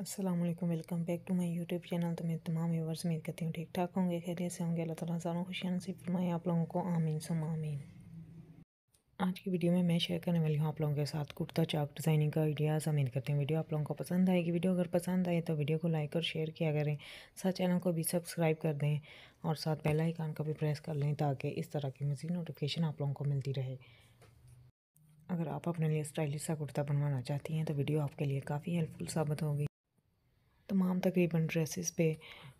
Aslam welcome back to my YouTube channel तो मैं तमाम व्यूवर्स उम्मीद करती हूँ ठीक ठाक होंगे खैरियत से होंगे अल्लाह ताला सारों खुशियाँ से फरमाएँ आप लोगों को आमीन सुम आमीन आज की वीडियो में मैं शेयर करने वाली हूँ आप लोगों के साथ कुर्ता चाक डिज़ाइनिंग का आइडियाज़ उम्मीद करते हैं वीडियो आप लोगों को पसंद आएगी वीडियो अगर पसंद आए तो वीडियो को लाइक और शेयर किया करें साथ चैनल को भी सब्सक्राइब कर दें और साथ बेल आइकान का भी प्रेस कर लें ताकि इस तरह की मज़ीद नोटिफिकेशन आप लोगों को मिलती रहे अगर आप अपने लिए स्टाइलिश सा कुर्ता बनवाना चाहती हैं तो वीडियो आपके लिए काफ़ी हेल्पफुल साबित होगी तमाम तकरीबन ड्रेसेस पे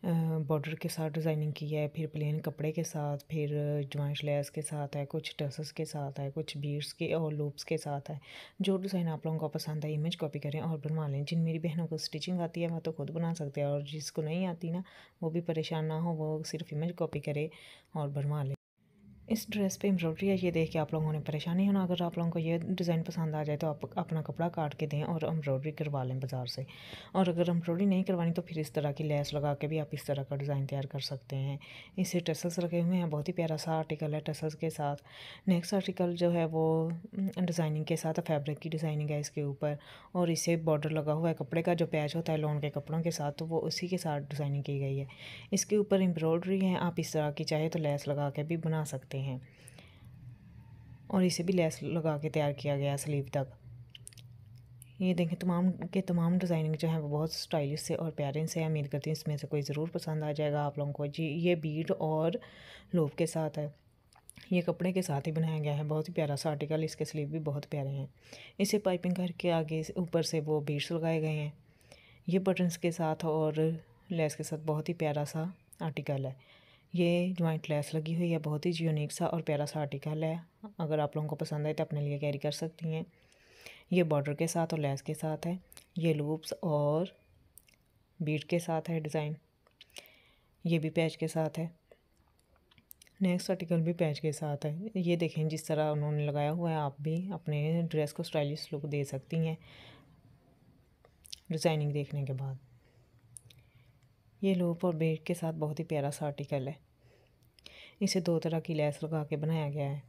बॉर्डर के साथ डिज़ाइनिंग की है फिर प्लेन कपड़े के साथ फिर ज्वाइंट लेस के साथ है कुछ टसस के साथ है कुछ बीड्स के और लूप्स के साथ है जो डिज़ाइन आप लोगों को पसंद है इमेज कॉपी करें और बनवा लें जिन मेरी बहनों को स्टिचिंग आती है वह तो खुद बना सकते हैं और जिसको नहीं आती ना वो भी परेशान ना हो वो सिर्फ इमेज कॉपी करे और बनवा लें इस ड्रेस पे एम्ब्रॉयडरी है ये देख के आप लोगों ने परेशानी होना अगर आप लोगों को ये डिज़ाइन पसंद आ जाए तो आप अपना कपड़ा काट के दें और एम्ब्रॉयडरी करवा लें बाज़ार से और अगर एम्ब्रॉयडरी नहीं करवानी तो फिर इस तरह की लेस लगा के भी आप इस तरह का डिज़ाइन तैयार कर सकते हैं इसे टसल्स रखे हुए हैं बहुत ही प्यारा सा आर्टिकल है टसल्स के साथ नेक्स्ट आर्टिकल जो है वो डिज़ाइनिंग के साथ फैब्रिक की डिज़ाइनिंग है इसके ऊपर और इसे बॉर्डर लगा हुआ है कपड़े का जो पैच होता है लोन के कपड़ों के साथ तो वो उसी के साथ डिज़ाइनिंग की गई है इसके ऊपर एम्ब्रॉयडरी है आप इस तरह की चाहे तो लेस लगा के भी बना सकते हैं हैं और इसे भी लेस लगा के तैयार किया गया स्लीव तक ये देखें तमाम के तमाम डिज़ाइनिंग जो है वो बहुत स्टाइलिश से और प्यारे से उम्मीद करती हूँ इसमें से कोई ज़रूर पसंद आ जाएगा आप लोगों को जी ये बीड और लोप के साथ है ये कपड़े के साथ ही बनाया गया है बहुत ही प्यारा सा आर्टिकल इसके स्लीव भी बहुत प्यारे हैं इसे पाइपिंग करके आगे ऊपर से वो बीड्स लगाए गए हैं ये बटन्स के साथ और लेस के साथ बहुत ही प्यारा सा आर्टिकल है ये ज्वाइंट लेस लगी हुई है बहुत ही यूनिक सा और प्यारा सा आर्टिकल है अगर आप लोगों को पसंद आए तो अपने लिए कैरी कर सकती हैं ये बॉर्डर के साथ और लेस के साथ है ये लूप्स और बीट के साथ है डिज़ाइन ये भी पैच के साथ है नेक्स्ट आर्टिकल भी पैच के साथ है ये देखें जिस तरह उन्होंने लगाया हुआ है आप भी अपने ड्रेस को स्टाइलिश लुक दे सकती हैं डिज़ाइनिंग देखने के बाद ये लूप और बेट के साथ बहुत ही प्यारा सा आर्टिकल है इसे दो तरह की लैस लगा के बनाया गया है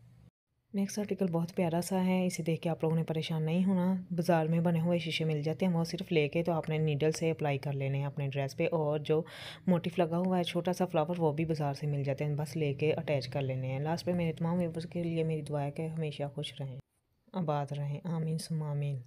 नेक्स्ट आर्टिकल बहुत प्यारा सा है इसे देख के आप लोगों ने परेशान नहीं होना बाज़ार में बने हुए शीशे मिल जाते हैं वो सिर्फ लेके तो आपने नीडल से अप्लाई कर लेने हैं अपने ड्रेस पे और जो मोटिफ लगा हुआ है छोटा सा फ्लावर वो भी बाज़ार से मिल जाते हैं बस लेके अटैच कर लेने हैं लास्ट पे मेरे तमाम व्यवर्स के लिए मेरी दुआ है कि हमेशा खुश रहें आबाद रहें आमीन सुमामीन